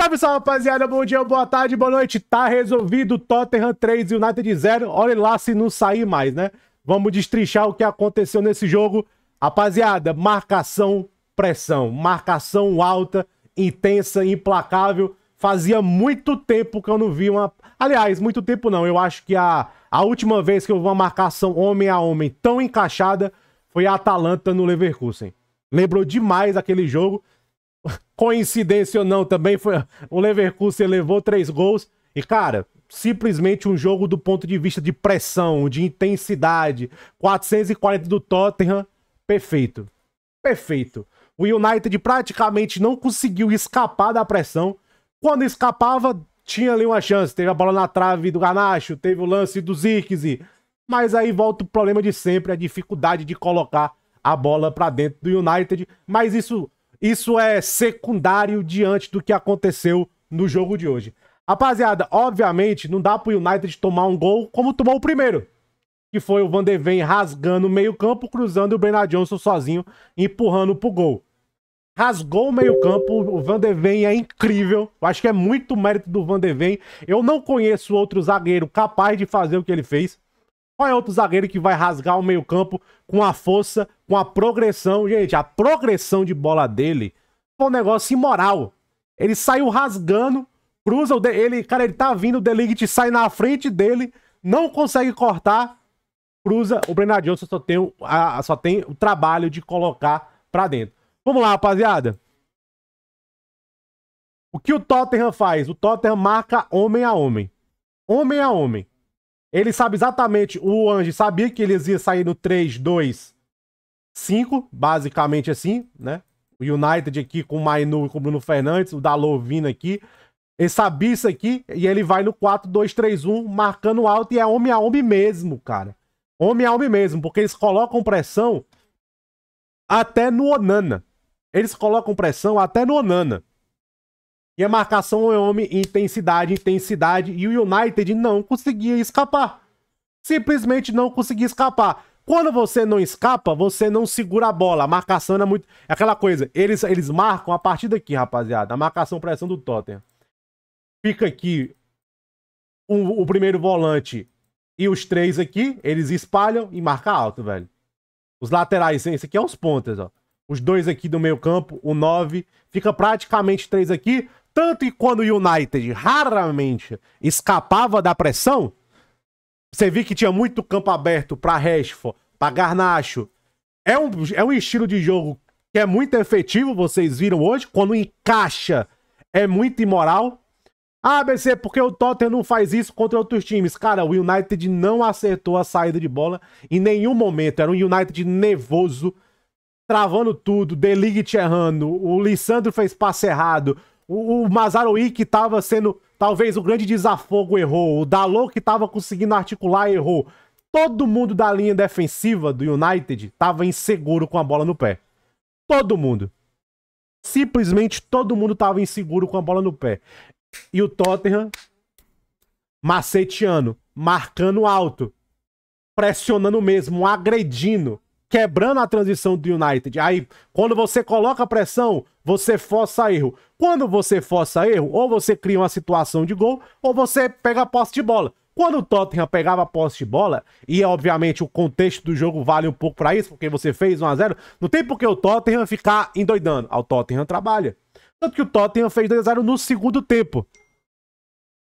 Salve, salve, rapaziada. Bom dia, boa tarde, boa noite. Tá resolvido Tottenham 3 e United 0. Olha lá se não sair mais, né? Vamos destrichar o que aconteceu nesse jogo. Rapaziada, marcação, pressão. Marcação alta, intensa, implacável. Fazia muito tempo que eu não vi uma... Aliás, muito tempo não. Eu acho que a, a última vez que eu vi uma marcação homem a homem tão encaixada foi a Atalanta no Leverkusen. Lembrou demais aquele jogo coincidência ou não, também foi o Leverkusen levou três gols e cara, simplesmente um jogo do ponto de vista de pressão, de intensidade, 440 do Tottenham, perfeito. Perfeito. O United praticamente não conseguiu escapar da pressão. Quando escapava, tinha ali uma chance. Teve a bola na trave do Ganacho, teve o lance do Zirkzee. Mas aí volta o problema de sempre, a dificuldade de colocar a bola para dentro do United. Mas isso isso é secundário diante do que aconteceu no jogo de hoje. Rapaziada, obviamente não dá pro United tomar um gol como tomou o primeiro. Que foi o Van de Ven rasgando o meio campo, cruzando e o Bernard Johnson sozinho, empurrando pro gol. Rasgou o meio campo, o Van de Ven é incrível. Eu acho que é muito mérito do Van de Ven. Eu não conheço outro zagueiro capaz de fazer o que ele fez. Qual é outro zagueiro que vai rasgar o meio-campo com a força, com a progressão? Gente, a progressão de bola dele foi um negócio imoral. Ele saiu rasgando, cruza o. De... Ele, cara, ele tá vindo, o Delict sai na frente dele, não consegue cortar, cruza. O Brennan Johnson só tem o, a, só tem o trabalho de colocar pra dentro. Vamos lá, rapaziada. O que o Tottenham faz? O Tottenham marca homem a homem. Homem a homem. Ele sabe exatamente, o Anji sabia que eles iam sair no 3, 2, 5, basicamente assim, né? O United aqui com o Mainu e com o Bruno Fernandes, o Dalot vindo aqui. Ele sabia isso aqui e ele vai no 4, 2, 3, 1, marcando alto e é homem a homem mesmo, cara. Homem a homem mesmo, porque eles colocam pressão até no Onana. Eles colocam pressão até no Onana. E a marcação é homem, intensidade, intensidade. E o United não conseguia escapar. Simplesmente não conseguia escapar. Quando você não escapa, você não segura a bola. A marcação é muito. É aquela coisa. Eles, eles marcam a partir daqui, rapaziada. A marcação pressão do Tottenham. Fica aqui o primeiro volante e os três aqui. Eles espalham e marca alto, velho. Os laterais, esse aqui é os pontas, ó os dois aqui do meio campo, o 9, fica praticamente três aqui, tanto e quando o United raramente escapava da pressão, você viu que tinha muito campo aberto para Rashford, para Garnacho. É um, é um estilo de jogo que é muito efetivo, vocês viram hoje. Quando encaixa, é muito imoral. Ah, BC, porque o Tottenham não faz isso contra outros times? Cara, o United não acertou a saída de bola em nenhum momento. Era um United nervoso, travando tudo, De errando, o Lissandro fez passe errado, o, o Mazaroui que tava sendo talvez o grande desafogo errou. O Dalot que tava conseguindo articular errou. Todo mundo da linha defensiva do United tava inseguro com a bola no pé. Todo mundo. Simplesmente todo mundo tava inseguro com a bola no pé. E o Tottenham maceteando, marcando alto, pressionando mesmo, agredindo quebrando a transição do United. Aí, quando você coloca pressão, você força erro. Quando você força erro, ou você cria uma situação de gol, ou você pega a posse de bola. Quando o Tottenham pegava a posse de bola, e obviamente o contexto do jogo vale um pouco para isso, porque você fez 1 a 0 não tem porque que o Tottenham ficar endoidando. Ah, o Tottenham trabalha. Tanto que o Tottenham fez 2 a 0 no segundo tempo.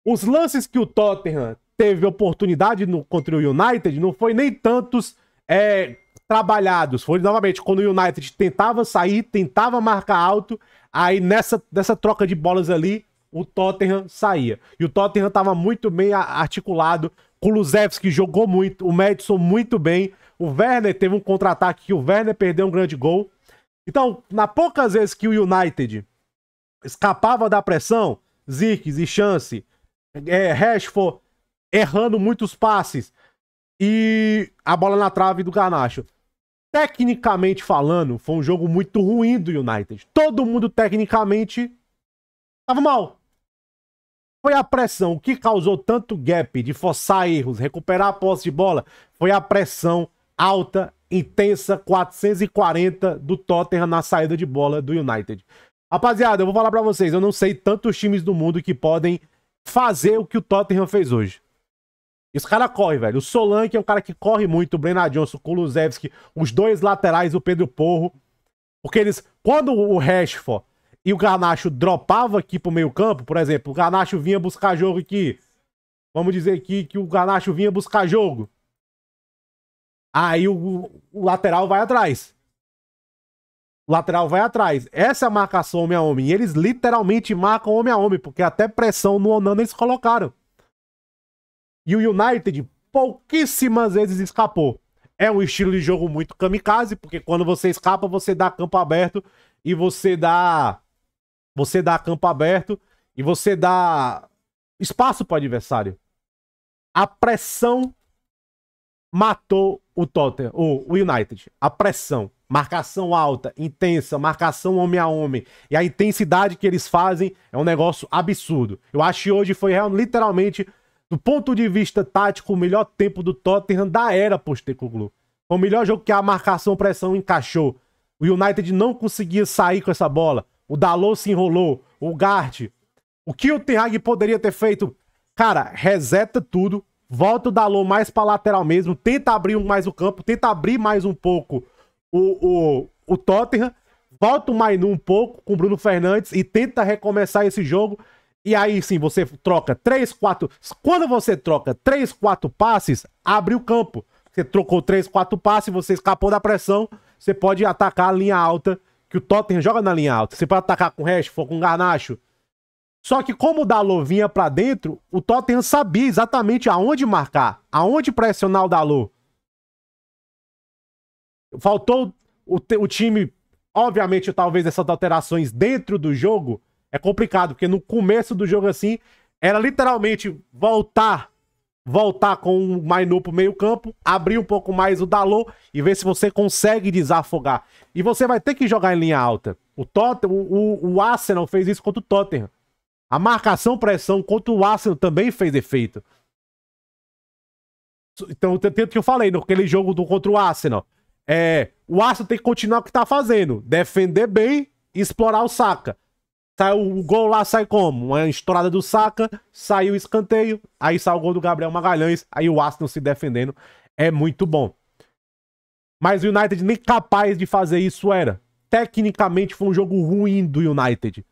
Os lances que o Tottenham teve oportunidade no, contra o United não foi nem tantos é, trabalhados. Foi novamente quando o United tentava sair, tentava marcar alto, aí nessa, nessa troca de bolas ali, o Tottenham saía. E o Tottenham estava muito bem articulado. Kulusevski jogou muito, o Madison muito bem. O Werner teve um contra-ataque que o Werner perdeu um grande gol. Então, na poucas vezes que o United escapava da pressão, Zirkes e Chance, é, Rashford errando muitos passes e a bola na trave do Garnacho tecnicamente falando, foi um jogo muito ruim do United. Todo mundo, tecnicamente, estava mal. Foi a pressão que causou tanto gap de forçar erros, recuperar a posse de bola. Foi a pressão alta, intensa, 440 do Tottenham na saída de bola do United. Rapaziada, eu vou falar para vocês, eu não sei tantos times do mundo que podem fazer o que o Tottenham fez hoje. Esse cara corre, velho. O Solanke é um cara que corre muito. O Brennan Johnson, o Kulusevski, os dois laterais, o Pedro Porro. Porque eles, quando o Rashford e o Garnacho dropava aqui pro meio campo, por exemplo, o Garnacho vinha buscar jogo aqui. Vamos dizer aqui que o Garnacho vinha buscar jogo. Aí o, o lateral vai atrás. O lateral vai atrás. Essa é a marcação homem a homem. E eles literalmente marcam homem a homem, porque até pressão no Onana eles colocaram. E o United pouquíssimas vezes escapou. É um estilo de jogo muito kamikaze, porque quando você escapa, você dá campo aberto e você dá você dá campo aberto e você dá espaço para o adversário. A pressão matou o Tottenham, o United. A pressão, marcação alta, intensa, marcação homem a homem e a intensidade que eles fazem é um negócio absurdo. Eu acho que hoje foi literalmente do ponto de vista tático, o melhor tempo do Tottenham da era Postecoglou. Foi o melhor jogo que a marcação-pressão encaixou. O United não conseguia sair com essa bola. O Dalot se enrolou. O Gart. O que o Ten Hag poderia ter feito? Cara, reseta tudo. Volta o Dalot mais pra lateral mesmo. Tenta abrir mais o campo. Tenta abrir mais um pouco o, o, o Tottenham. Volta o Mainu um pouco com o Bruno Fernandes e tenta recomeçar esse jogo. E aí sim, você troca 3, 4. Quando você troca 3, 4 passes, abre o campo. Você trocou 3, 4 passes, você escapou da pressão, você pode atacar a linha alta, que o Tottenham joga na linha alta. Você pode atacar com Rashford, com Garnacho. Só que como o Dalot vinha para dentro, o Tottenham sabia exatamente aonde marcar, aonde pressionar o Dalot. Faltou o, o time, obviamente, talvez essas alterações dentro do jogo, é complicado, porque no começo do jogo assim, era literalmente voltar voltar com o Mainu pro meio campo, abrir um pouco mais o Dalot e ver se você consegue desafogar. E você vai ter que jogar em linha alta. O, Tottenham, o, o Arsenal fez isso contra o Tottenham. A marcação pressão contra o Arsenal também fez efeito. Então, tanto que eu falei naquele jogo do, contra o Arsenal. É, o Arsenal tem que continuar o que tá fazendo. Defender bem e explorar o Saka. Tá, o gol lá sai como? Uma estourada do Saca, saiu o escanteio, aí sai o gol do Gabriel Magalhães, aí o Aston se defendendo. É muito bom. Mas o United nem capaz de fazer isso era. Tecnicamente foi um jogo ruim do United.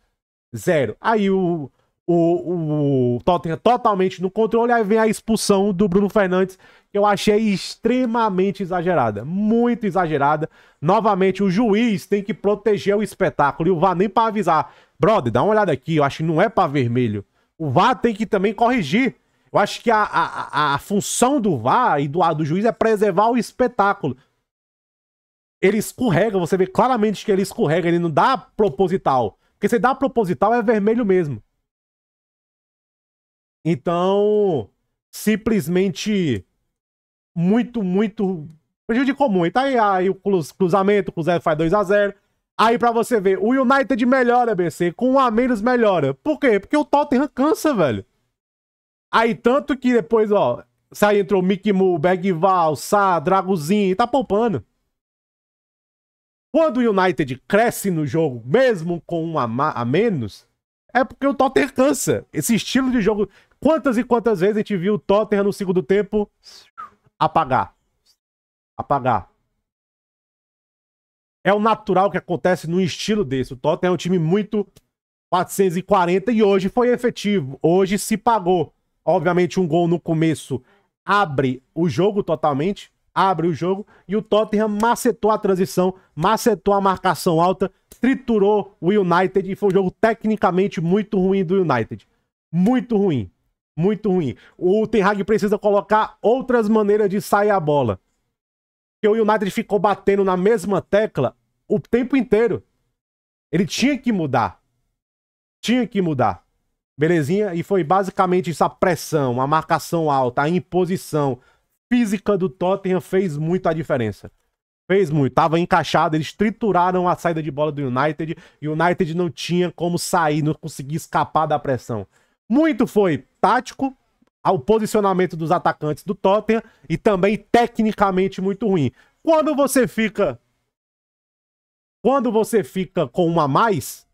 Zero. Aí o, o, o Tottenham totalmente no controle. Aí vem a expulsão do Bruno Fernandes, que eu achei extremamente exagerada. Muito exagerada. Novamente, o juiz tem que proteger o espetáculo. E o VAR nem para avisar. Brother, dá uma olhada aqui. Eu acho que não é para vermelho. O VAR tem que também corrigir. Eu acho que a, a, a função do VAR e do, do juiz é preservar o espetáculo. Ele escorrega, você vê claramente que ele escorrega, ele não dá proposital. Porque se dá proposital é vermelho mesmo. Então, simplesmente muito, muito prejudicou muito. Aí, aí o cruzamento, o Cruzeiro faz 2 a 0 Aí para você ver, o United melhora, BC, com um a menos melhora. Por quê? Porque o Tottenham cansa, velho. Aí tanto que depois, ó, sai entrou Mickey Moore, Bergval, Sá, e tá poupando. Quando o United cresce no jogo, mesmo com um a, a menos, é porque o Tottenham cansa. Esse estilo de jogo Quantas e quantas vezes a gente viu o Tottenham no segundo tempo apagar? Apagar. É o natural que acontece num estilo desse. O Tottenham é um time muito 440 e hoje foi efetivo. Hoje se pagou. Obviamente, um gol no começo abre o jogo totalmente. Abre o jogo e o Tottenham macetou a transição, macetou a marcação alta, triturou o United e foi um jogo tecnicamente muito ruim do United. Muito ruim muito ruim. O Ten Hag precisa colocar outras maneiras de sair a bola. Porque o United ficou batendo na mesma tecla o tempo inteiro. Ele tinha que mudar. Tinha que mudar. Belezinha? E foi basicamente isso: a pressão, a marcação alta, a imposição física do Tottenham fez muito a diferença. Fez muito, estava encaixado, eles trituraram a saída de bola do United e o United não tinha como sair, não conseguia escapar da pressão. Muito foi tático, ao posicionamento dos atacantes do Tottenham e também tecnicamente muito ruim. Quando você fica quando você fica com uma mais,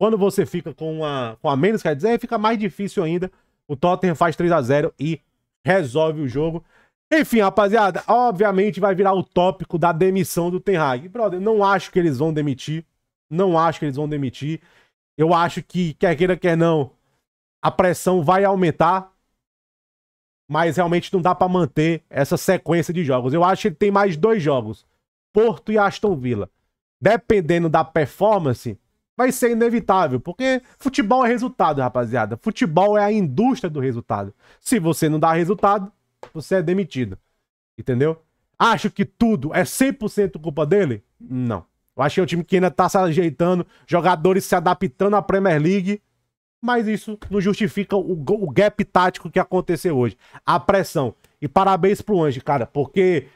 quando você fica com uma com a menos, quer dizer, fica mais difícil ainda. O Tottenham faz 3 a 0 e resolve o jogo. Enfim, rapaziada, obviamente vai virar o tópico da demissão do Ten Hag. Brother, não acho que eles vão demitir. Não acho que eles vão demitir. Eu acho que, quer queira, quer não, a pressão vai aumentar, mas realmente não dá para manter essa sequência de jogos. Eu acho que ele tem mais dois jogos, Porto e Aston Villa. Dependendo da performance, vai ser inevitável, porque futebol é resultado, rapaziada. Futebol é a indústria do resultado. Se você não dá resultado, você é demitido. Entendeu? Acho que tudo é 100% culpa dele? Não. Eu acho que é um time que ainda tá se ajeitando, jogadores se adaptando à Premier League. Mas isso não justifica o, o gap tático que aconteceu hoje. A pressão. E parabéns pro Anjo, cara, porque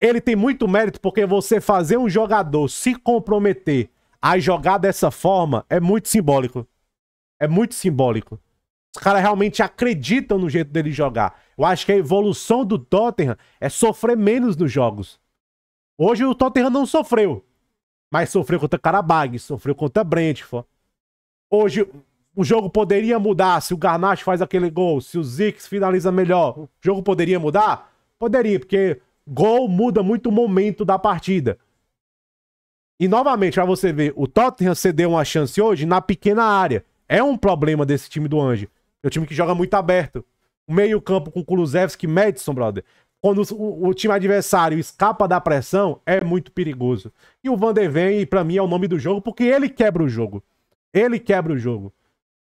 ele tem muito mérito, porque você fazer um jogador se comprometer a jogar dessa forma é muito simbólico. É muito simbólico. Os caras realmente acreditam no jeito dele jogar. Eu acho que a evolução do Tottenham é sofrer menos nos jogos. Hoje o Tottenham não sofreu. Mas sofreu contra Karabag, sofreu contra Brentford. Hoje o jogo poderia mudar se o Garnacho faz aquele gol, se o Zix finaliza melhor, o jogo poderia mudar? Poderia, porque gol muda muito o momento da partida. E novamente, para você ver, o Tottenham cedeu uma chance hoje na pequena área. É um problema desse time do Anjo. É um time que joga muito aberto. O meio-campo com Kulusevski e Madison, brother. Quando o, o, time adversário escapa da pressão, é muito perigoso. E o Van de Ven, pra mim, é o nome do jogo porque ele quebra o jogo. Ele quebra o jogo.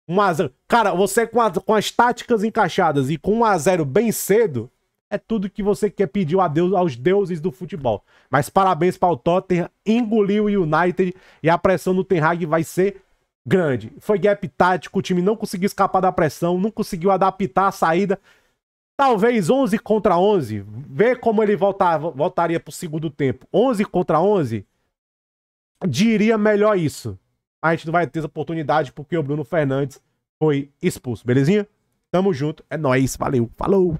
1 a 0 Cara, você com, a, com as táticas encaixadas e com 1 a 0 bem cedo, é tudo que você quer pedir a aos deuses do futebol. Mas parabéns para o Tottenham, engoliu o United e a pressão do Ten Hag vai ser grande. Foi gap tático, o time não conseguiu escapar da pressão, não conseguiu adaptar a saída. Talvez 11 contra 11, ver como ele voltar, voltaria para o segundo tempo. 11 contra 11, diria melhor isso a gente não vai ter essa oportunidade porque o Bruno Fernandes foi expulso, belezinha? Tamo junto, é nóis, valeu, falou!